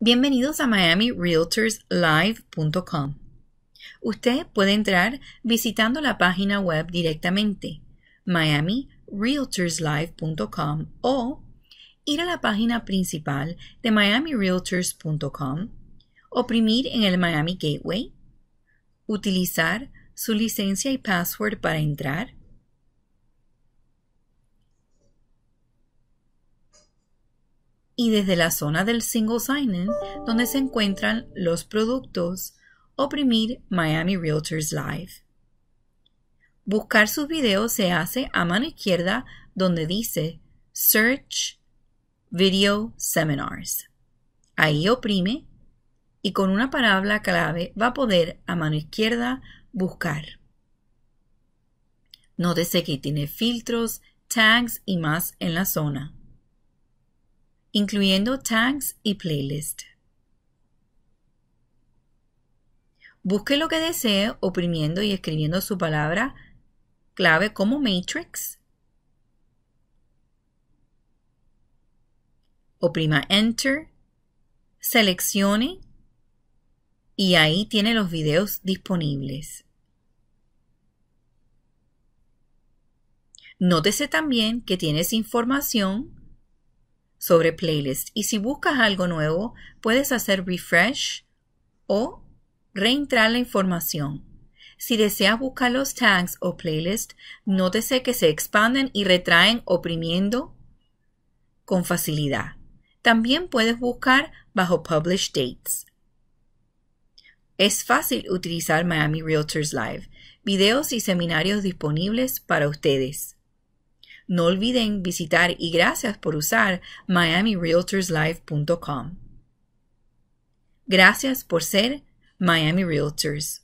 Bienvenidos a miamirealtorslive.com. Usted puede entrar visitando la página web directamente miamirealtorslive.com o ir a la página principal de miamirealtors.com, oprimir en el Miami Gateway, utilizar su licencia y password para entrar, y desde la zona del single sign-in donde se encuentran los productos, oprimir Miami Realtors Live. Buscar sus videos se hace a mano izquierda donde dice Search Video Seminars. Ahí oprime y con una palabra clave va a poder a mano izquierda buscar. Nótese que tiene filtros, tags y más en la zona incluyendo tags y playlist. Busque lo que desee oprimiendo y escribiendo su palabra clave como matrix. Oprima Enter, seleccione y ahí tiene los videos disponibles. Nótese también que tienes información sobre playlist. Y si buscas algo nuevo, puedes hacer refresh o reentrar la información. Si deseas buscar los tags o playlist, nótese que se expanden y retraen oprimiendo con facilidad. También puedes buscar bajo Publish Dates. Es fácil utilizar Miami Realtors Live, videos y seminarios disponibles para ustedes. No olviden visitar y gracias por usar miamirealtorslive.com. Gracias por ser Miami Realtors.